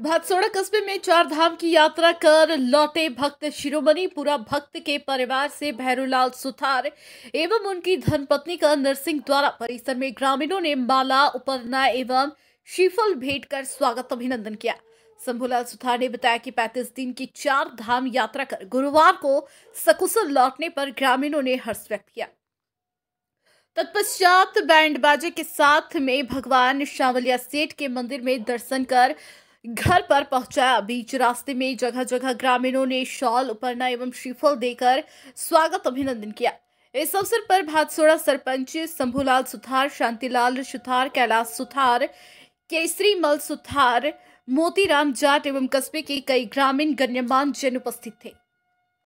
भातसोड़ा कस्बे में चार धाम की यात्रा कर लौटे भक्त शिरोमणि पूरा भक्त के परिवार से भैरूलाल सुथार एवं उनकी धनपत्नी का नरसिंह द्वारा परिसर में ग्रामीणों ने माला उपरना एवं शिफल भेंट कर स्वागत अभिनंदन किया शंभूलाल सुथार ने बताया कि 35 दिन की चार धाम यात्रा कर गुरुवार को सकुशल लौटने पर ग्रामीणों ने हर्ष व्यक्त किया तत्पश्चात बैंड बाजे के साथ में भगवान शावलिया सेठ के मंदिर में दर्शन कर घर पर पहुंचाया बीच रास्ते में जगह जगह ग्रामीणों ने शॉल उपरना एवं श्रीफल देकर स्वागत अभिनंदन किया इस अवसर पर भातसोड़ा सरपंच शंभूलाल सुथार शांतिलाल सुथार कैलाश सुथार केसरी मल सुथार मोतीराम जाट एवं कस्बे के कई ग्रामीण गण्यमान जन उपस्थित थे